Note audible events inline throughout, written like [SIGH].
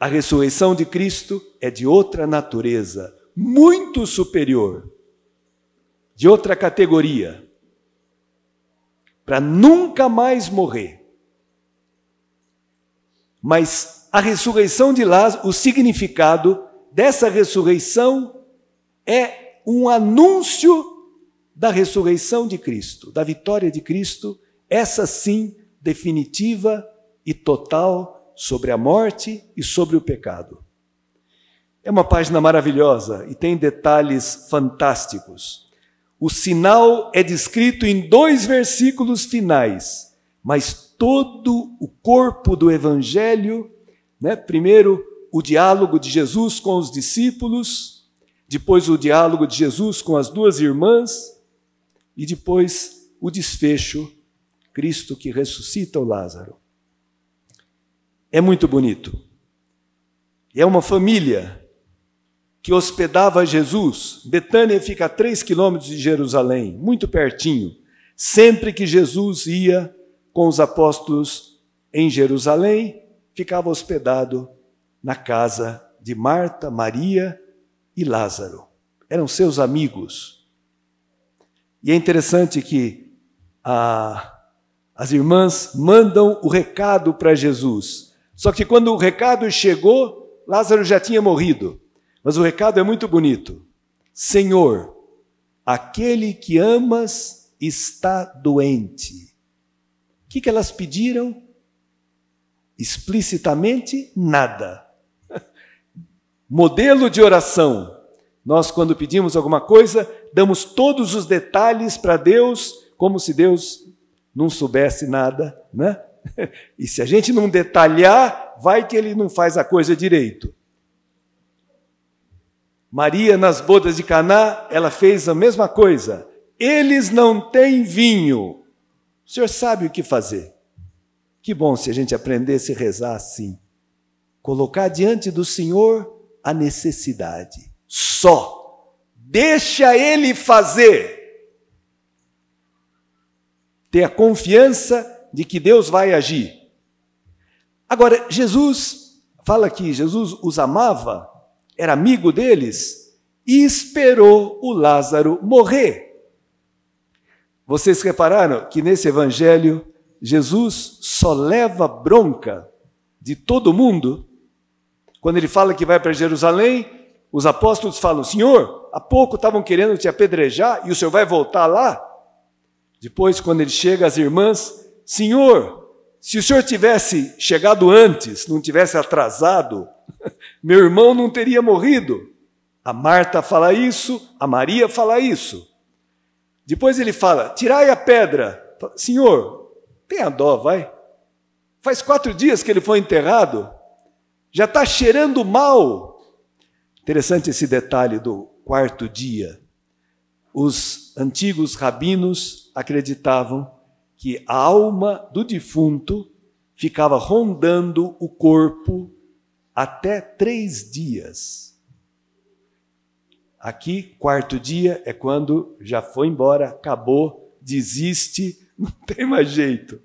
A ressurreição de Cristo é de outra natureza, muito superior, de outra categoria, para nunca mais morrer. Mas a ressurreição de Lázaro, o significado dessa ressurreição é um anúncio da ressurreição de Cristo, da vitória de Cristo, essa sim definitiva e total sobre a morte e sobre o pecado. É uma página maravilhosa e tem detalhes fantásticos. O sinal é descrito em dois versículos finais, mas todo o corpo do evangelho, né? Primeiro, o diálogo de Jesus com os discípulos, depois o diálogo de Jesus com as duas irmãs e depois o desfecho, Cristo que ressuscita o Lázaro. É muito bonito. É uma família que hospedava Jesus. Betânia fica a três quilômetros de Jerusalém, muito pertinho. Sempre que Jesus ia com os apóstolos em Jerusalém, ficava hospedado na casa de Marta, Maria e Lázaro. Eram seus amigos. E é interessante que a, ah, as irmãs mandam o recado para Jesus: só que quando o recado chegou, Lázaro já tinha morrido. Mas o recado é muito bonito. Senhor, aquele que amas está doente. O que, que elas pediram? Explicitamente nada. [LAUGHS] Modelo de oração. Nós, quando pedimos alguma coisa, damos todos os detalhes para Deus, como se Deus não soubesse nada, né? [LAUGHS] e se a gente não detalhar, vai que ele não faz a coisa direito. Maria nas bodas de Caná, ela fez a mesma coisa. Eles não têm vinho. O senhor sabe o que fazer. Que bom se a gente aprendesse a rezar assim. Colocar diante do Senhor a necessidade. Só. Deixa ele fazer. Ter a confiança de que Deus vai agir. Agora, Jesus fala que Jesus os amava, era amigo deles e esperou o Lázaro morrer. Vocês repararam que nesse evangelho Jesus só leva bronca de todo mundo? Quando ele fala que vai para Jerusalém, os apóstolos falam: Senhor, há pouco estavam querendo te apedrejar e o senhor vai voltar lá? Depois, quando ele chega, as irmãs Senhor, se o senhor tivesse chegado antes, não tivesse atrasado, [LAUGHS] meu irmão não teria morrido. A Marta fala isso, a Maria fala isso. Depois ele fala: tirai a pedra. Senhor, tenha dó, vai. Faz quatro dias que ele foi enterrado, já está cheirando mal. Interessante esse detalhe do quarto dia. Os antigos rabinos acreditavam que a alma do defunto ficava rondando o corpo até três dias. Aqui, quarto dia é quando já foi embora, acabou, desiste, [LAUGHS] não tem mais jeito.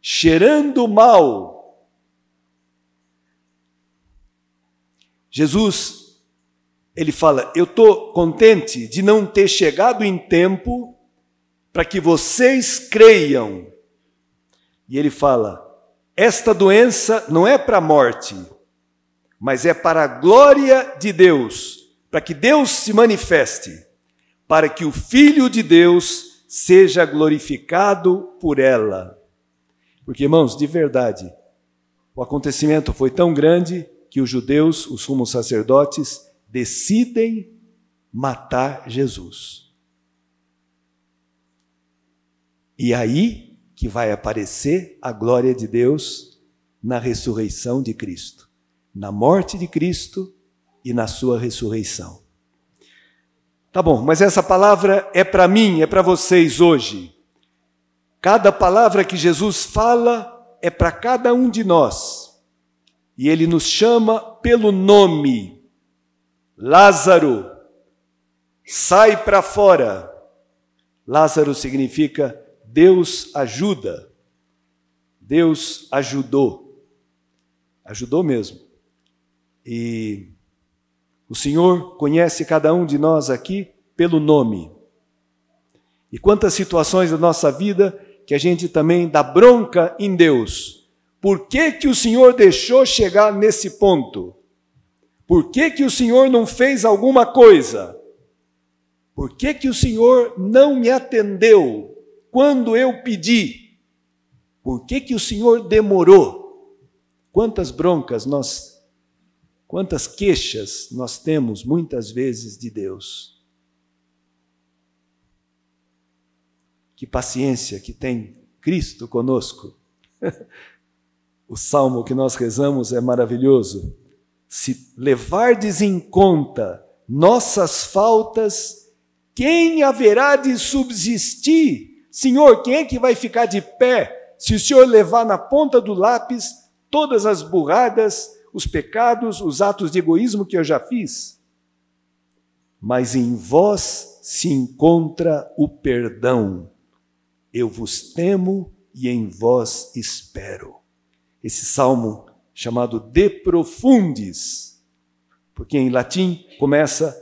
Cheirando mal. Jesus, ele fala: Eu estou contente de não ter chegado em tempo para que vocês creiam. E ele fala: esta doença não é para a morte, mas é para a glória de Deus, para que Deus se manifeste, para que o Filho de Deus seja glorificado por ela. Porque, irmãos, de verdade, o acontecimento foi tão grande que os judeus, os sumos sacerdotes, decidem matar Jesus. E aí que vai aparecer a glória de Deus na ressurreição de Cristo, na morte de Cristo e na sua ressurreição. Tá bom, mas essa palavra é para mim, é para vocês hoje. Cada palavra que Jesus fala é para cada um de nós. E ele nos chama pelo nome. Lázaro, sai para fora. Lázaro significa Deus ajuda. Deus ajudou. Ajudou mesmo. E o Senhor conhece cada um de nós aqui pelo nome. E quantas situações da nossa vida que a gente também dá bronca em Deus. Por que, que o Senhor deixou chegar nesse ponto? Por que, que o Senhor não fez alguma coisa? Por que, que o Senhor não me atendeu? quando eu pedi? Por que, que o Senhor demorou? Quantas broncas nós, quantas queixas nós temos muitas vezes de Deus. Que paciência que tem Cristo conosco. [LAUGHS] o salmo que nós rezamos é maravilhoso. Se levardes em conta nossas faltas, quem haverá de subsistir Senhor, quem é que vai ficar de pé se o Senhor levar na ponta do lápis todas as burradas, os pecados, os atos de egoísmo que eu já fiz? Mas em vós se encontra o perdão. Eu vos temo e em vós espero. Esse salmo chamado De Profundis, porque em latim começa: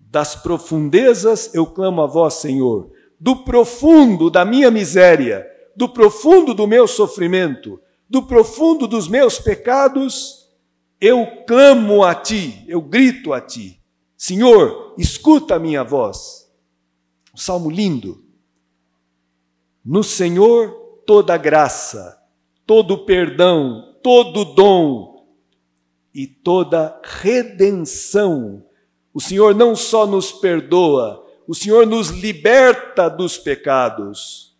Das profundezas eu clamo a vós, Senhor do profundo da minha miséria, do profundo do meu sofrimento, do profundo dos meus pecados, eu clamo a ti, eu grito a ti. Senhor, escuta a minha voz. Um salmo lindo. No Senhor toda graça, todo perdão, todo dom e toda redenção. O Senhor não só nos perdoa, o Senhor nos liberta dos pecados.